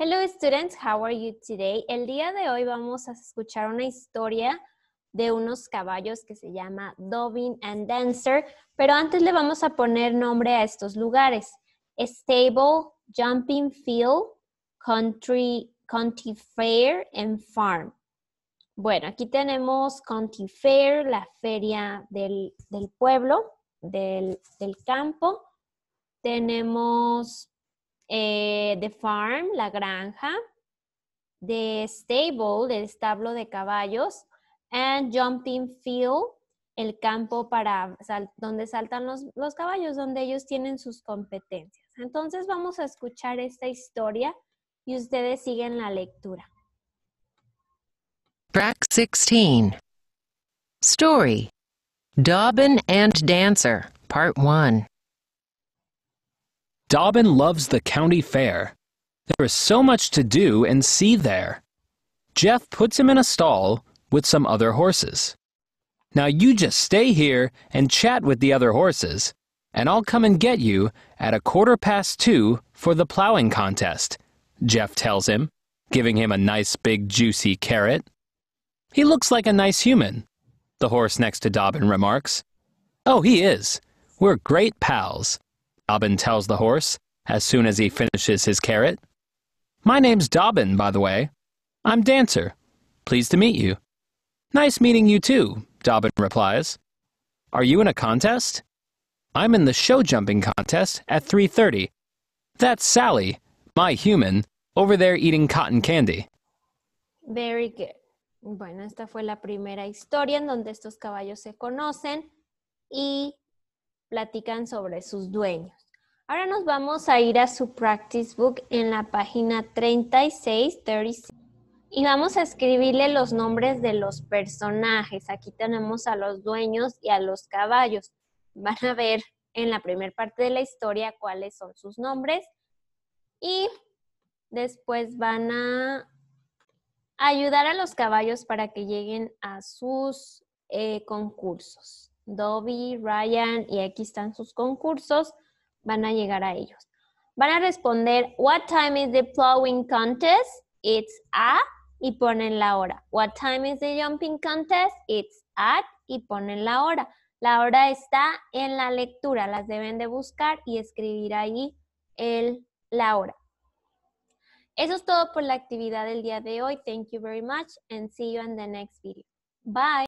Hello students, how are you today? El día de hoy vamos a escuchar una historia de unos caballos que se llama Dobbin and Dancer, pero antes le vamos a poner nombre a estos lugares. Stable, Jumping Field, Country, County Fair and Farm. Bueno, aquí tenemos County Fair, la feria del, pueblo, del, del campo. Tenemos The eh, Farm, la granja, The Stable, el establo de caballos, and Jumping Field, el campo para donde saltan los, los caballos, donde ellos tienen sus competencias. Entonces vamos a escuchar esta historia y ustedes siguen la lectura. Track 16. Story. Dobbin and Dancer, Part 1. Dobbin loves the county fair. There is so much to do and see there. Jeff puts him in a stall with some other horses. Now you just stay here and chat with the other horses, and I'll come and get you at a quarter past two for the plowing contest, Jeff tells him, giving him a nice big juicy carrot. He looks like a nice human, the horse next to Dobbin remarks. Oh, he is. We're great pals. Dobbin tells the horse as soon as he finishes his carrot. My name's Dobbin, by the way. I'm Dancer. Pleased to meet you. Nice meeting you too, Dobbin replies. Are you in a contest? I'm in the show jumping contest at 3:30. That's Sally, my human, over there eating cotton candy. Very good. Bueno, esta fue la primera historia en donde estos caballos se conocen y platican sobre sus dueños. Ahora nos vamos a ir a su practice book en la página 36, 36 y vamos a escribirle los nombres de los personajes. Aquí tenemos a los dueños y a los caballos. Van a ver en la primera parte de la historia cuáles son sus nombres y después van a ayudar a los caballos para que lleguen a sus eh, concursos. Dobby, Ryan, y aquí están sus concursos, van a llegar a ellos. Van a responder, what time is the plowing contest? It's at, y ponen la hora. What time is the jumping contest? It's at, y ponen la hora. La hora está en la lectura, las deben de buscar y escribir ahí el, la hora. Eso es todo por la actividad del día de hoy. Thank you very much and see you in the next video. Bye.